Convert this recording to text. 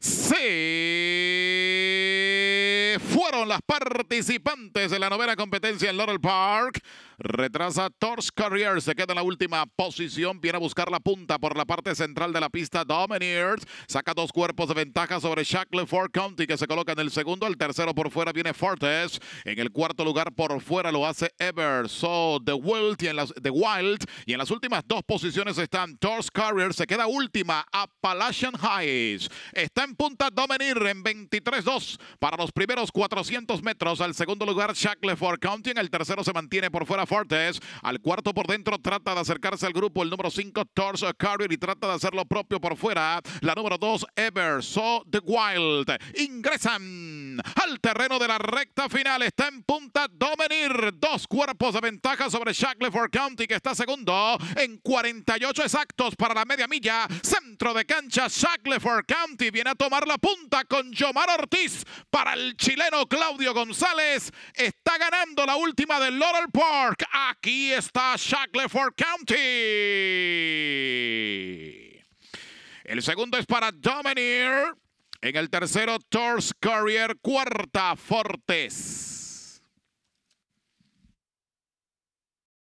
Se foi. las participantes de la novena competencia en Laurel Park. Retrasa Torch Carrier, se queda en la última posición, viene a buscar la punta por la parte central de la pista Domineers. Saca dos cuerpos de ventaja sobre Shackleford County que se coloca en el segundo, el tercero por fuera viene Fortes, en el cuarto lugar por fuera lo hace Ever, So The Wild y en las, The Wild y las últimas dos posiciones están Torch Carrier, se queda última Appalachian Heights. Está en punta Domineer en 23-2 para los primeros cuatro 200 metros. Al segundo lugar, Shackleford County. En el tercero se mantiene por fuera Fortes. Al cuarto por dentro trata de acercarse al grupo el número 5, Torso Carrier, y trata de hacer lo propio por fuera. La número 2, Ever So The Wild. Ingresan al terreno de la recta final. Está en punta Domenir. Dos cuerpos de ventaja sobre Shackleford County, que está segundo en 48 exactos para la media milla. Centro de cancha, Shackleford County viene a tomar la punta con Yomar Ortiz para el chileno Claudio González está ganando la última del Laurel Park. Aquí está Shackleford County. El segundo es para Domineer. En el tercero, Torres Courier. Cuarta, Fortes.